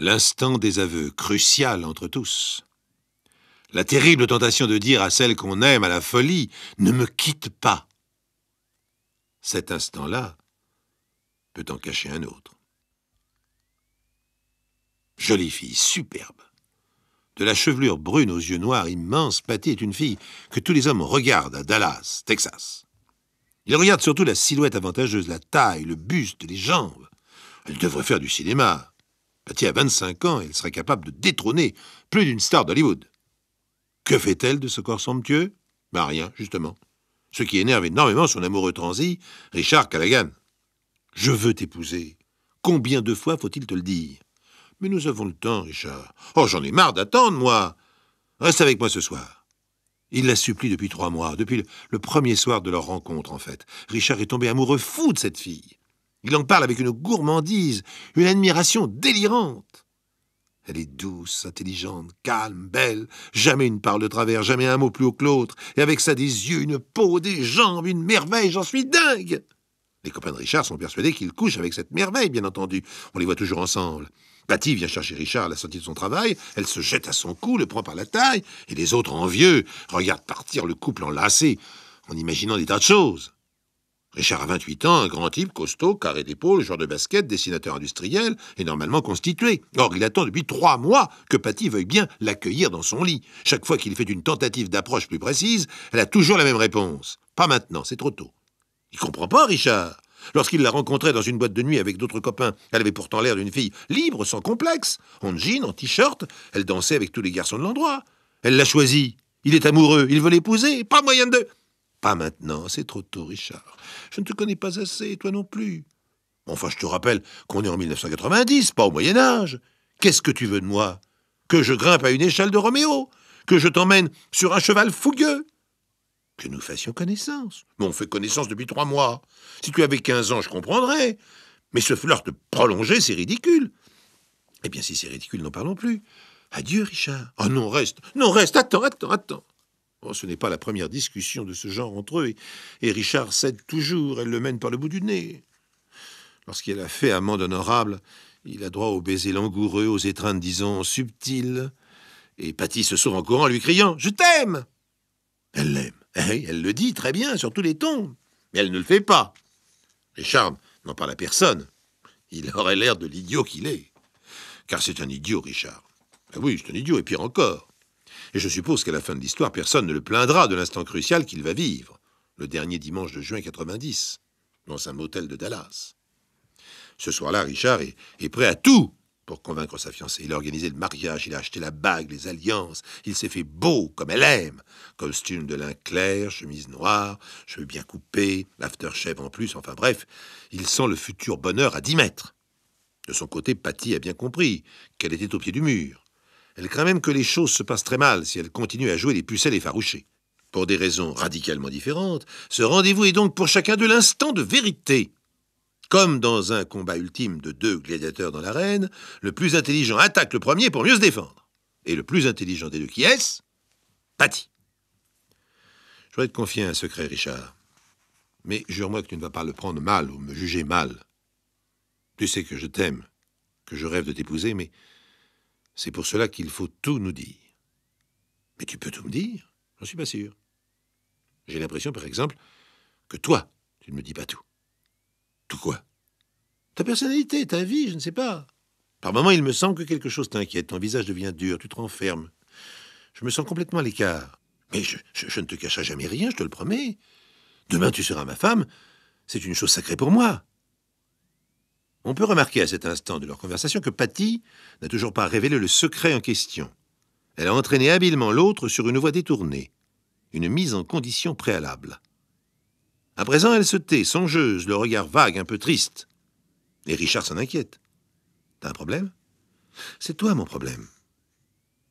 L'instant des aveux, crucial entre tous. La terrible tentation de dire à celle qu'on aime à la folie Ne me quitte pas. Cet instant-là peut en cacher un autre. Jolie fille, superbe. De la chevelure brune aux yeux noirs immenses, Patty est une fille que tous les hommes regardent à Dallas, Texas. Ils regardent surtout la silhouette avantageuse, la taille, le buste, les jambes. Elle devrait faire du cinéma à a 25 ans elle serait capable de détrôner plus d'une star d'Hollywood. Que fait-elle de ce corps somptueux ben, rien, justement. Ce qui énerve énormément son amoureux transi, Richard Callaghan. Je veux t'épouser. Combien de fois faut-il te le dire Mais nous avons le temps, Richard. Oh, j'en ai marre d'attendre, moi. Reste avec moi ce soir. Il la supplie depuis trois mois, depuis le premier soir de leur rencontre, en fait. Richard est tombé amoureux fou de cette fille. Il en parle avec une gourmandise, une admiration délirante. Elle est douce, intelligente, calme, belle, jamais une parle de travers, jamais un mot plus haut que l'autre, et avec ça des yeux, une peau, des jambes, une merveille, j'en suis dingue. Les copains de Richard sont persuadés qu'il couche avec cette merveille, bien entendu. On les voit toujours ensemble. Patty vient chercher Richard à la sortie de son travail, elle se jette à son cou, le prend par la taille, et les autres envieux regardent partir le couple enlacé en imaginant des tas de choses. Richard a 28 ans, un grand type, costaud, carré d'épaule, joueur de basket, dessinateur industriel et normalement constitué. Or, il attend depuis trois mois que Patty veuille bien l'accueillir dans son lit. Chaque fois qu'il fait une tentative d'approche plus précise, elle a toujours la même réponse. Pas maintenant, c'est trop tôt. Il comprend pas, Richard. Lorsqu'il l'a rencontrait dans une boîte de nuit avec d'autres copains, elle avait pourtant l'air d'une fille libre, sans complexe. En jean, en t-shirt, elle dansait avec tous les garçons de l'endroit. Elle l'a choisi. Il est amoureux, il veut l'épouser. Pas moyen de... Pas maintenant, c'est trop tôt, Richard. Je ne te connais pas assez, toi non plus. Enfin, je te rappelle qu'on est en 1990, pas au Moyen Âge. Qu'est-ce que tu veux de moi Que je grimpe à une échelle de Roméo Que je t'emmène sur un cheval fougueux Que nous fassions connaissance Mais on fait connaissance depuis trois mois. Si tu avais quinze ans, je comprendrais. Mais ce flirt prolonger, c'est ridicule. Eh bien, si c'est ridicule, n'en parlons plus. Adieu, Richard. Oh non, reste. Non, reste. Attends, attends, attends. Oh, ce n'est pas la première discussion de ce genre entre eux, et Richard cède toujours, elle le mène par le bout du nez. Lorsqu'elle a fait amende honorable, il a droit aux baisers langoureux, aux étreintes, disons, subtiles. Et Patty se sauve en courant lui criant Je t'aime Elle l'aime. Eh elle le dit très bien, sur tous les tons. Mais elle ne le fait pas. Richard n'en parle à personne. Il aurait l'air de l'idiot qu'il est. Car c'est un idiot, Richard. Ah oui, c'est un idiot, et pire encore. Et je suppose qu'à la fin de l'histoire, personne ne le plaindra de l'instant crucial qu'il va vivre, le dernier dimanche de juin 90, dans un motel de Dallas. Ce soir-là, Richard est, prêt à tout pour convaincre sa fiancée. Il a organisé le mariage, il a acheté la bague, les alliances, il s'est fait beau comme elle aime. Costume de lin clair, chemise noire, cheveux bien coupés, l'aftershave en plus, enfin bref, il sent le futur bonheur à 10 mètres. De son côté, Patty a bien compris qu'elle était au pied du mur. Elle craint même que les choses se passent très mal si elle continue à jouer les pucelles effarouchées. Pour des raisons radicalement différentes, ce rendez-vous est donc pour chacun de l'instant de vérité. Comme dans un combat ultime de deux gladiateurs dans l'arène, le plus intelligent attaque le premier pour mieux se défendre. Et le plus intelligent des deux qui est Patty. Je voudrais te confier un secret, Richard. Mais jure-moi que tu ne vas pas le prendre mal ou me juger mal. Tu sais que je t'aime, que je rêve de t'épouser, mais c'est pour cela qu'il faut tout nous dire. Mais tu peux tout me dire J'en suis pas sûr. J'ai l'impression, par exemple, que toi, tu ne me dis pas tout. Tout quoi Ta personnalité, ta vie, je ne sais pas. Par moments, il me semble que quelque chose t'inquiète, ton visage devient dur, tu te renfermes. Je me sens complètement à l'écart. Mais je, ne te cacherai jamais rien, je te le promets. Demain, tu seras ma femme, c'est une chose sacrée pour moi. On peut remarquer à cet instant de leur conversation que Patty n'a toujours pas révélé le secret en question. Elle a entraîné habilement l'autre sur une voie détournée, une mise en condition préalable. À présent, elle se tait, songeuse, le regard vague, un peu triste. Et Richard s'en inquiète. T'as un problème C'est toi mon problème.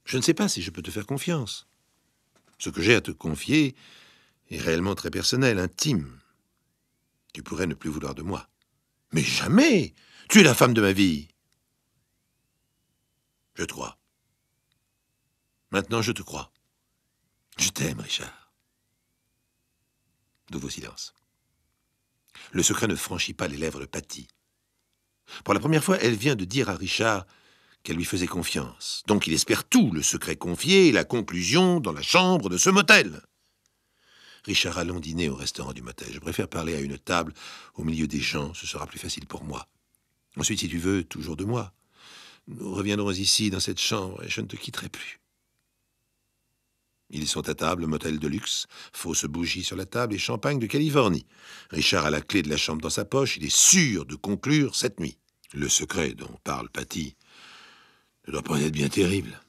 Je ne sais pas si je peux te faire confiance. Ce que j'ai à te confier est réellement très personnel, intime. Tu pourrais ne plus vouloir de moi. Mais jamais tu es la femme de ma vie. Je te crois. Maintenant, je te crois. Je t'aime, Richard. Nouveau silence. Le secret ne franchit pas les lèvres de Patty. Pour la première fois, elle vient de dire à Richard qu'elle lui faisait confiance. Donc il espère tout, le secret confié et la conclusion dans la chambre de ce motel. Richard allons dîner au restaurant du motel. Je préfère parler à une table au milieu des champs. ce sera plus facile pour moi. Ensuite, si tu veux, toujours de moi. Nous reviendrons ici, dans cette chambre, et je ne te quitterai plus. Ils sont à table, motel de luxe, fausse bougie sur la table et champagne de Californie. Richard a la clé de la chambre dans sa poche, il est sûr de conclure cette nuit. Le secret dont parle Patty ne doit pas être bien terrible.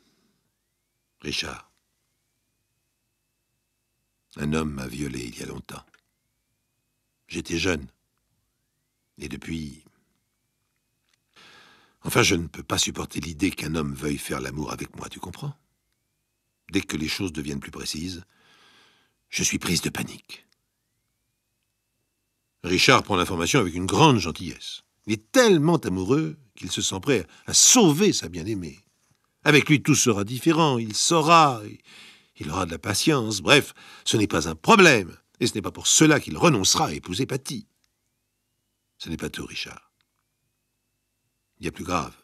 Richard, un homme m'a violé il y a longtemps. J'étais jeune. Et depuis, Enfin, je ne peux pas supporter l'idée qu'un homme veuille faire l'amour avec moi, tu comprends Dès que les choses deviennent plus précises, je suis prise de panique. Richard prend l'information avec une grande gentillesse. Il est tellement amoureux qu'il se sent prêt à sauver sa bien-aimée. Avec lui, tout sera différent, il saura, il aura de la patience, bref, ce n'est pas un problème, et ce n'est pas pour cela qu'il renoncera à épouser Patty. Ce n'est pas tout, Richard. Il y a plus grave.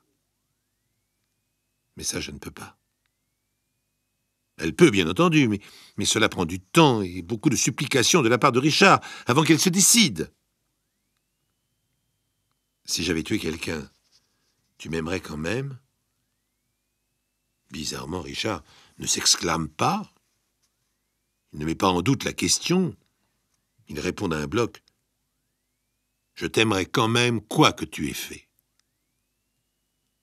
Mais ça, je ne peux pas. Elle peut, bien entendu, mais, mais cela prend du temps et beaucoup de supplications de la part de Richard avant qu'elle se décide. Si j'avais tué quelqu'un, tu m'aimerais quand même Bizarrement, Richard ne s'exclame pas. Il ne met pas en doute la question. Il répond à un bloc. Je t'aimerais quand même quoi que tu aies fait.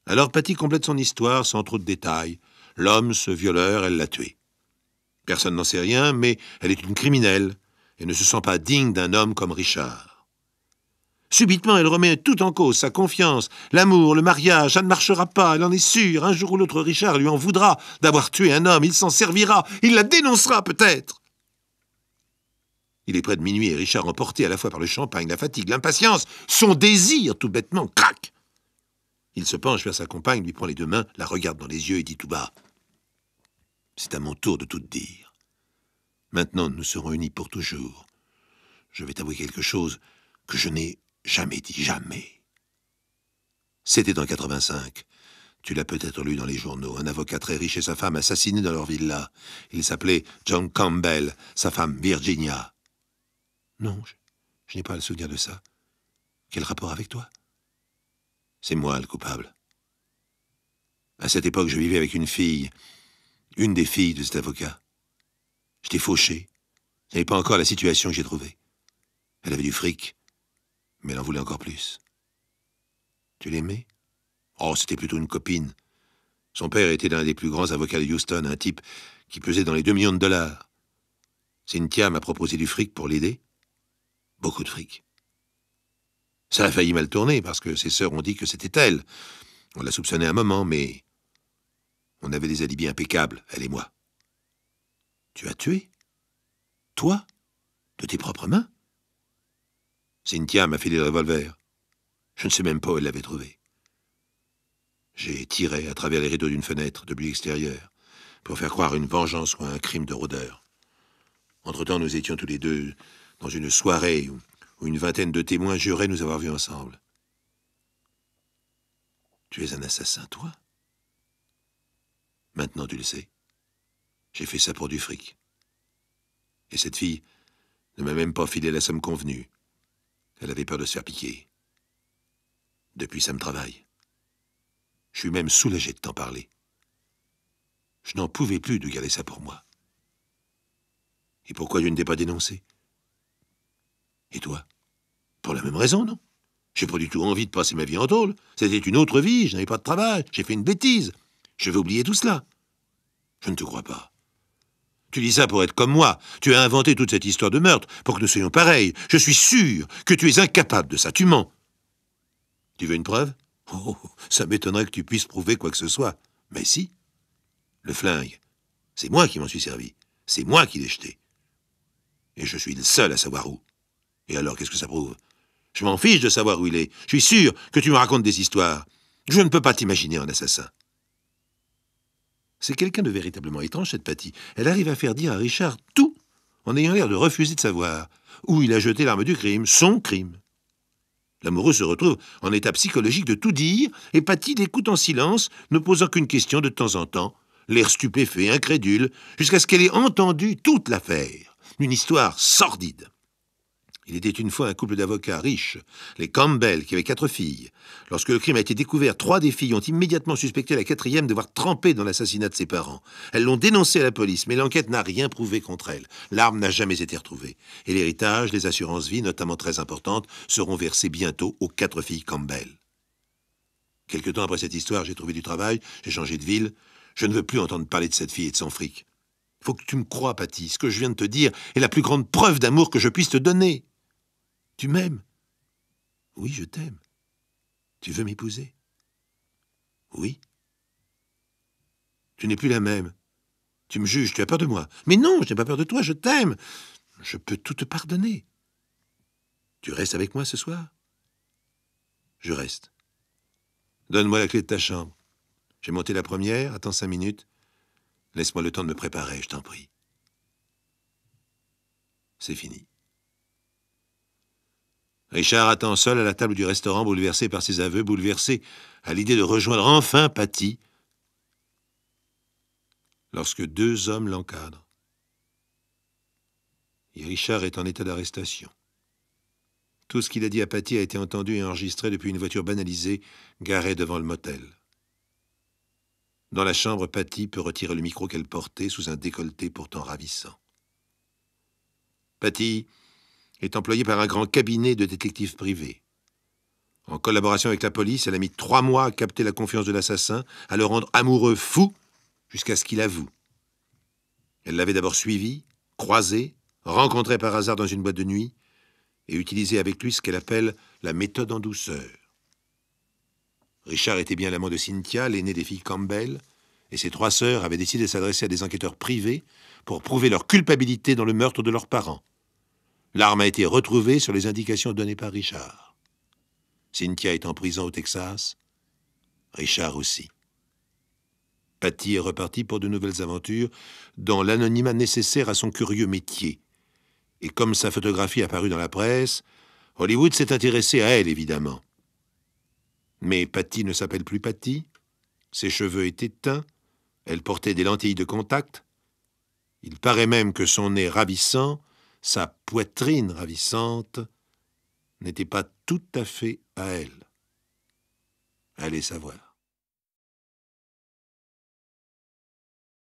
Alors Patty complète son histoire sans trop de détails. L'homme, ce violeur, elle l'a tué. Personne n'en sait rien, mais elle est une criminelle et ne se sent pas digne d'un homme comme Richard. Subitement, elle remet tout en cause, sa confiance, l'amour, le mariage, ça ne marchera pas, elle en est sûre, un jour ou l'autre Richard lui en voudra d'avoir tué un homme, il s'en servira, il la dénoncera peut-être. Il est près de minuit et Richard, emporté à la fois par le champagne, la fatigue, l'impatience, son désir tout bêtement, craque il se penche vers sa compagne, lui prend les deux mains, la regarde dans les yeux et dit tout bas C'est à mon tour de tout dire. Maintenant, nous serons unis pour toujours. Je vais t'avouer quelque chose que je n'ai jamais dit, jamais. C'était en 85. Tu l'as peut-être lu dans les journaux. Un avocat très riche et sa femme assassinés dans leur villa. Il s'appelait John Campbell, sa femme Virginia. Non, je n'ai pas le souvenir de ça. Quel rapport avec toi c'est moi le coupable. À cette époque, je vivais avec une fille, une des filles de cet avocat. J'étais fauché. Je n'avais pas encore la situation que j'ai trouvée. Elle avait du fric, mais elle en voulait encore plus. Tu l'aimais Oh, c'était plutôt une copine. Son père était l'un des plus grands avocats de Houston, un type qui pesait dans les deux millions de dollars. Cynthia m'a proposé du fric pour l'aider. Beaucoup de fric. Ça a failli mal tourner, parce que ses sœurs ont dit que c'était elle. On l'a soupçonnée un moment, mais... On avait des alibis impeccables, elle et moi. Tu as tué Toi De tes propres mains Cynthia m'a filé le revolver. Je ne sais même pas où elle l'avait trouvé. J'ai tiré à travers les rideaux d'une fenêtre depuis l'extérieur pour faire croire une vengeance ou un crime de rôdeur. Entre-temps, nous étions tous les deux dans une soirée où une vingtaine de témoins juraient nous avoir vus ensemble. Tu es un assassin, toi Maintenant tu le sais. J'ai fait ça pour du fric. Et cette fille ne m'a même pas filé la somme convenue. Elle avait peur de se faire piquer. Depuis, ça me travaille. Je suis même soulagé de t'en parler. Je n'en pouvais plus de garder ça pour moi. Et pourquoi je ne t'ai pas dénoncé Et toi pour la même raison, non J'ai pas du tout envie de passer ma vie en tôle. C'était une autre vie, je n'avais pas de travail, j'ai fait une bêtise. Je vais oublier tout cela. Je ne te crois pas. Tu dis ça pour être comme moi. Tu as inventé toute cette histoire de meurtre pour que nous soyons pareils. Je suis sûr que tu es incapable de ça. Tu mens. Tu veux une preuve Oh, ça m'étonnerait que tu puisses prouver quoi que ce soit. Mais si. Le flingue, c'est moi qui m'en suis servi. C'est moi qui l'ai jeté. Et je suis le seul à savoir où. Et alors, qu'est-ce que ça prouve je m'en fiche de savoir où il est. Je suis sûr que tu me racontes des histoires. Je ne peux pas t'imaginer un assassin. C'est quelqu'un de véritablement étrange, cette Patty. Elle arrive à faire dire à Richard tout en ayant l'air de refuser de savoir où il a jeté l'arme du crime, son crime. L'amoureux se retrouve en état psychologique de tout dire, et Patty l'écoute en silence, ne posant qu'une question de temps en temps, l'air stupéfait, incrédule, jusqu'à ce qu'elle ait entendu toute l'affaire. Une histoire sordide. Il était une fois un couple d'avocats riches, les Campbell, qui avaient quatre filles. Lorsque le crime a été découvert, trois des filles ont immédiatement suspecté la quatrième voir trempé dans l'assassinat de ses parents. Elles l'ont dénoncé à la police, mais l'enquête n'a rien prouvé contre elle. L'arme n'a jamais été retrouvée. Et l'héritage, les assurances-vie, notamment très importantes, seront versées bientôt aux quatre filles Campbell. Quelque temps après cette histoire, j'ai trouvé du travail, j'ai changé de ville. Je ne veux plus entendre parler de cette fille et de son fric. Faut que tu me crois, Patty. Ce que je viens de te dire est la plus grande preuve d'amour que je puisse te donner. Tu m'aimes Oui, je t'aime. Tu veux m'épouser Oui. Tu n'es plus la même. Tu me juges, tu as peur de moi. Mais non, je n'ai pas peur de toi, je t'aime. Je peux tout te pardonner. Tu restes avec moi ce soir Je reste. Donne-moi la clé de ta chambre. J'ai monté la première, attends cinq minutes. Laisse-moi le temps de me préparer, je t'en prie. C'est fini. Richard attend seul à la table du restaurant, bouleversé par ses aveux, bouleversé à l'idée de rejoindre enfin Patty, lorsque deux hommes l'encadrent. Et Richard est en état d'arrestation. Tout ce qu'il a dit à Patty a été entendu et enregistré depuis une voiture banalisée garée devant le motel. Dans la chambre, Patty peut retirer le micro qu'elle portait sous un décolleté pourtant ravissant. Patty, est employée par un grand cabinet de détectives privés. En collaboration avec la police, elle a mis trois mois à capter la confiance de l'assassin, à le rendre amoureux fou, jusqu'à ce qu'il avoue. Elle l'avait d'abord suivi, croisé, rencontré par hasard dans une boîte de nuit, et utilisé avec lui ce qu'elle appelle la méthode en douceur. Richard était bien l'amant de Cynthia, l'aînée des filles Campbell, et ses trois sœurs avaient décidé de s'adresser à des enquêteurs privés pour prouver leur culpabilité dans le meurtre de leurs parents. L'arme a été retrouvée sur les indications données par Richard. Cynthia est en prison au Texas. Richard aussi. Patty est repartie pour de nouvelles aventures dans l'anonymat nécessaire à son curieux métier. Et comme sa photographie apparut dans la presse, Hollywood s'est intéressé à elle, évidemment. Mais Patty ne s'appelle plus Patty. Ses cheveux étaient teints. Elle portait des lentilles de contact. Il paraît même que son nez ravissant sa poitrine ravissante n'était pas tout à fait à elle. Allez savoir.